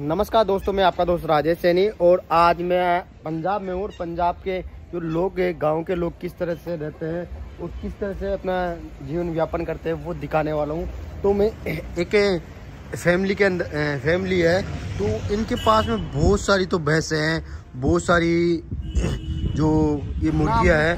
नमस्कार दोस्तों मैं आपका दोस्त राजेश सैनी और आज मैं पंजाब में हूँ और पंजाब के जो लोग हैं गांव के लोग किस तरह से रहते हैं और किस तरह से अपना जीवन व्यापन करते हैं वो दिखाने वाला हूँ तो मैं एक फैमिली के अंदर फैमिली है तो इनके पास में बहुत सारी तो भैंसें हैं बहुत सारी जो ये मुर्गिया है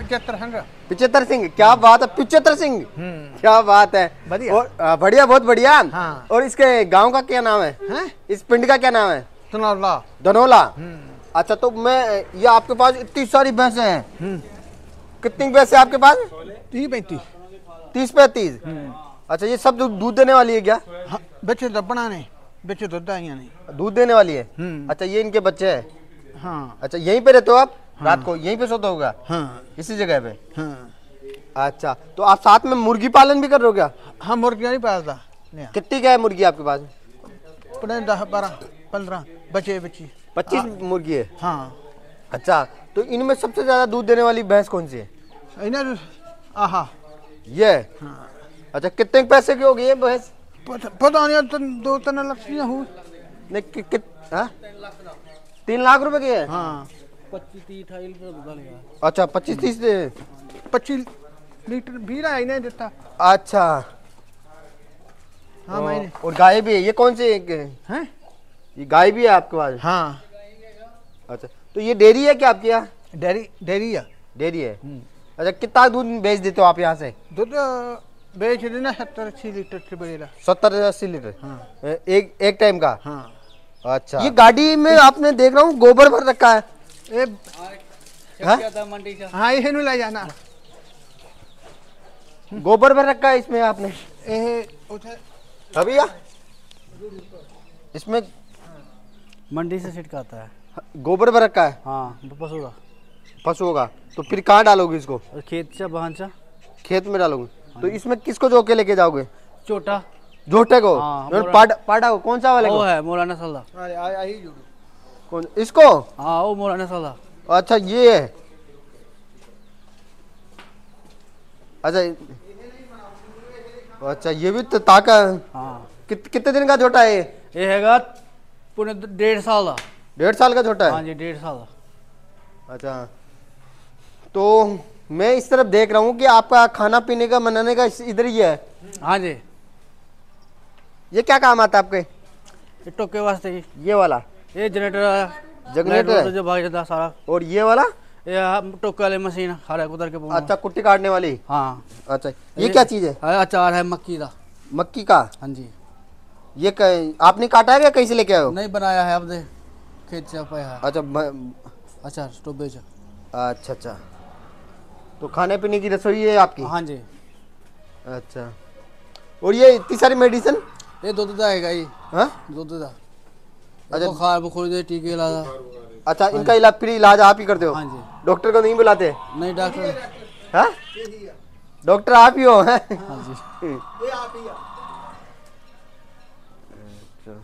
पिछहत्तर सिंह क्या बात है पिछहत्तर सिंह हम्म। क्या बात है बढ़िया बढ़िया बहुत बढ़िया हाँ। और इसके गांव का क्या नाम है, है? इस पिंड का क्या नाम है धनोला धनोला हम्म। अच्छा तो मैं ये आपके पास इतनी सारी भैंसे हैं हम्म। कितनी भैंसे आपके पास तीस पैंतीस तीस पैंतीस अच्छा ये सब दूध देने वाली है क्या हाँ, बच्चे बनाने तो बच्चे तो दूध देने वाली है अच्छा ये इनके बच्चे है हाँ अच्छा यहीं पे रहते हो आप हाँ। रात को यहीं पे सोता होगा हाँ। इसी जगह पे हाँ। अच्छा तो आप साथ में मुर्गी पालन भी कर रहे हो क्या हाँ मुर्गी नहीं पालता कितनी क्या है मुर्गी आपके पास दस बारह पंद्रह बचे बची पच्चीस हाँ। मुर्गी है हाँ अच्छा तो इनमें सबसे ज्यादा दूध देने वाली भैंस कौन सी है इन्हें आहा ये हाँ। अच्छा कितने पैसे की होगी ये भैंस पता नहीं तो दो तीन लाख हूँ नहीं कि, कि, हाँ? तीन लाख रुपए की है हाँ अच्छा पच्चीस तीस दे पच्चीस लीटर भी रहा इन्हें देता अच्छा हाँ मैंने और गाय भी है ये कौन से एक है हैं ये गाय भी है आपके पास हाँ अच्छा तो ये डेरी है क्या आपके यहाँ डेरी डेरी है डेरी है हम्म। अच्छा कितना दूध बेच देते हो आप यहाँ से दूध बेच रहे ना सत्तर अस्सी लीटर से सत्तर अस्सी लीटर हाँ एक एक टाइम का हाँ अच्छा ये गाड़ी में आपने देख रहा हूँ गोबर भर रखा है ए हाँ, हाँ ये ले जाना गोबर भर रखा है इसमें आपने ए अभी इसमें मंडी से छिटकाता है गोबर भर रखा है हाँ तो पशु का पशु होगा तो फिर कहाँ डालोगे इसको खेत से बहन से खेत में डालोगे तो हाँ। इसमें किसको जो के लेके जाओगे छोटा झोटे को हाँ, पाड़ा को कौन सा वाला वो है मौलाना सल्ला कौन इसको हाँ वो मोराना साला अच्छा ये है अच्छा अच्छा ये भी तो ताका हाँ कित, कितने दिन का छोटा है ये हैगा पूरे डेढ़ साल डेढ़ साल का छोटा है हाँ जी डेढ़ साल अच्छा तो मैं इस तरफ देख रहा हूँ कि आपका खाना पीने का मनाने का इधर ही है हाँ जी ये क्या काम आता है आपके टोके वास्ते ये वाला ये जनरेटर जनरेटर है जो भाग जाता सारा और ये वाला टोके वाले मशीन हरा उधर के अच्छा कुट्टी काटने वाली हाँ अच्छा ये, क्या चीज है अचार है मक्की का मक्की का हाँ जी ये क... आपने काटा है या कहीं से लेके आए हो नहीं बनाया है अब दे खेत से अच्छा ब... अच्छा स्टोबेज अच्छा अच्छा तो खाने पीने की रसोई है आपकी हाँ जी अच्छा और ये इतनी सारी मेडिसिन ये दूध आएगा ये हाँ दूध अच्छा बुखार बुखार दे टीके इलाज अच्छा इनका इलाज फ्री इलाज आप ही करते हो हाँ जी डॉक्टर को नहीं बुलाते नहीं डॉक्टर हाँ? डॉक्टर आप ही हो हैं हाँ जी अच्छा।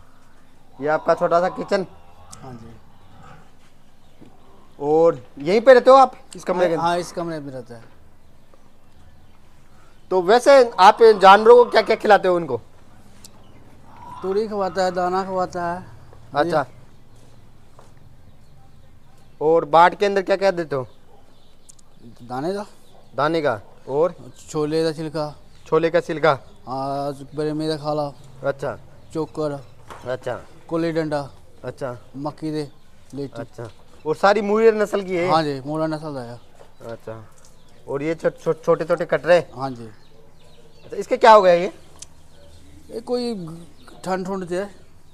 ये आपका छोटा सा किचन हाँ जी और यहीं पे रहते हो आप इस कमरे के हाँ, हाँ इस कमरे में रहते हैं तो वैसे आप जानवरों को क्या क्या खिलाते हो उनको तूरी खवाता है दाना खवाता है अच्छा और बाट के अंदर क्या क्या देते हो दाने का दाने का और छोले का छिलका छोले का छिलका मेरा खाला अच्छा चोकर अच्छा कोले डंडा अच्छा मक्की दे लेटी अच्छा और सारी मूरियर नस्ल की है हाँ जी मूरा नस्ल है अच्छा और ये छोटे छोटे छो, छोटे छोटे कटरे हाँ जी अच्छा इसके क्या हो गया ये ये कोई ठंड ठुंड थे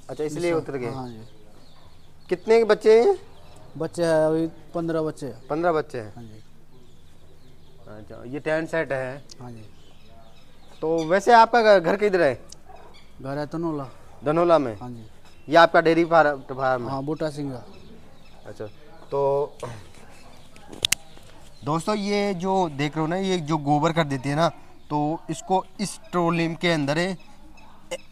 अच्छा इसलिए अच्छा। उतर गए हाँ जी कितने के बच्चे हैं बच्चे हैं अभी पंद्रह बच्चे हैं पंद्रह बच्चे हैं हाँ जी अच्छा ये टेंट सेट है हाँ जी तो वैसे आपका घर किधर है घर है धनोला धनोला में हाँ जी ये आपका डेयरी फार्म हाँ बूटा सिंगा अच्छा तो दोस्तों ये जो देख रहे हो ना ये जो गोबर कर देती है ना तो इसको इस ट्रोलिम के अंदर है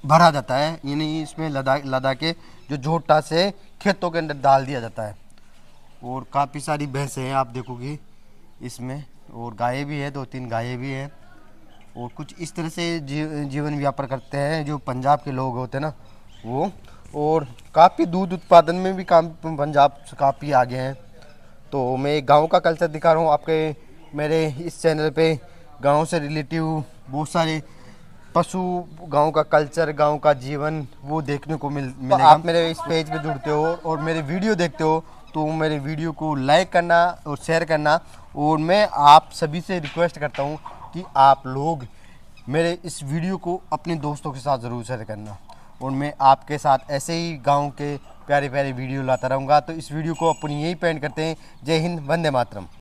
भरा जाता है यानी इसमें लदा लदा के जो झोटा से खेतों के अंदर डाल दिया जाता है और काफ़ी सारी भैंसें हैं आप देखोगे इसमें और गायें भी हैं दो तीन गायें भी हैं और कुछ इस तरह से जी, जीवन व्यापार करते हैं जो पंजाब के लोग होते हैं ना वो और काफ़ी दूध उत्पादन में भी काम पंजाब काफ़ी आगे हैं तो मैं गांव का कल्चर दिखा रहा हूँ आपके मेरे इस चैनल पे गांव से रिलेटिव बहुत सारे पशु गांव का कल्चर गांव का जीवन वो देखने को मिल तो मिलेगा आप मेरे इस पेज पे जुड़ते हो और मेरे वीडियो देखते हो तो मेरे वीडियो को लाइक करना और शेयर करना और मैं आप सभी से रिक्वेस्ट करता हूँ कि आप लोग मेरे इस वीडियो को अपने दोस्तों के साथ ज़रूर शेयर करना और मैं आपके साथ ऐसे ही गाँव के प्यारे प्यारे वीडियो लाता रहूँगा तो इस वीडियो को अपन यही पेंट करते हैं जय हिंद वंदे मातरम